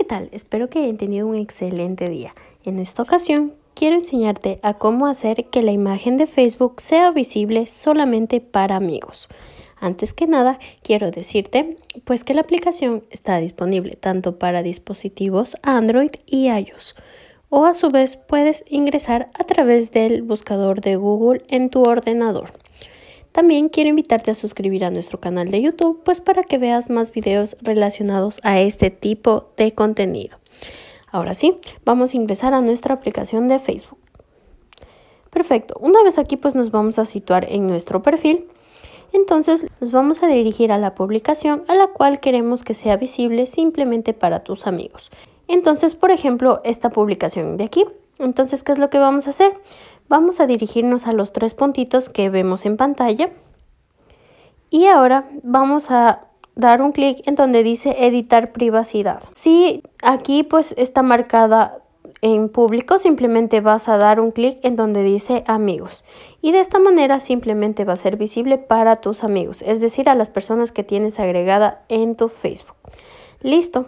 ¿qué tal? Espero que hayan tenido un excelente día. En esta ocasión quiero enseñarte a cómo hacer que la imagen de Facebook sea visible solamente para amigos. Antes que nada, quiero decirte pues que la aplicación está disponible tanto para dispositivos Android y iOS. O a su vez puedes ingresar a través del buscador de Google en tu ordenador. También quiero invitarte a suscribir a nuestro canal de YouTube, pues para que veas más videos relacionados a este tipo de contenido. Ahora sí, vamos a ingresar a nuestra aplicación de Facebook. Perfecto, una vez aquí pues nos vamos a situar en nuestro perfil. Entonces nos vamos a dirigir a la publicación a la cual queremos que sea visible simplemente para tus amigos. Entonces, por ejemplo, esta publicación de aquí. Entonces, ¿qué es lo que vamos a hacer? vamos a dirigirnos a los tres puntitos que vemos en pantalla. Y ahora vamos a dar un clic en donde dice editar privacidad. Si aquí pues está marcada en público, simplemente vas a dar un clic en donde dice amigos. Y de esta manera simplemente va a ser visible para tus amigos, es decir, a las personas que tienes agregada en tu Facebook. Listo,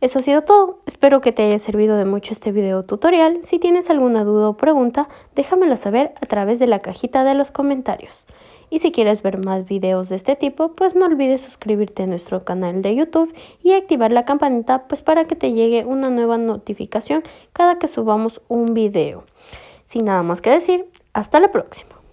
eso ha sido todo. Espero que te haya servido de mucho este video tutorial. Si tienes alguna duda o pregunta, déjamela saber a través de la cajita de los comentarios. Y si quieres ver más videos de este tipo, pues no olvides suscribirte a nuestro canal de YouTube y activar la campanita pues para que te llegue una nueva notificación cada que subamos un video. Sin nada más que decir, hasta la próxima.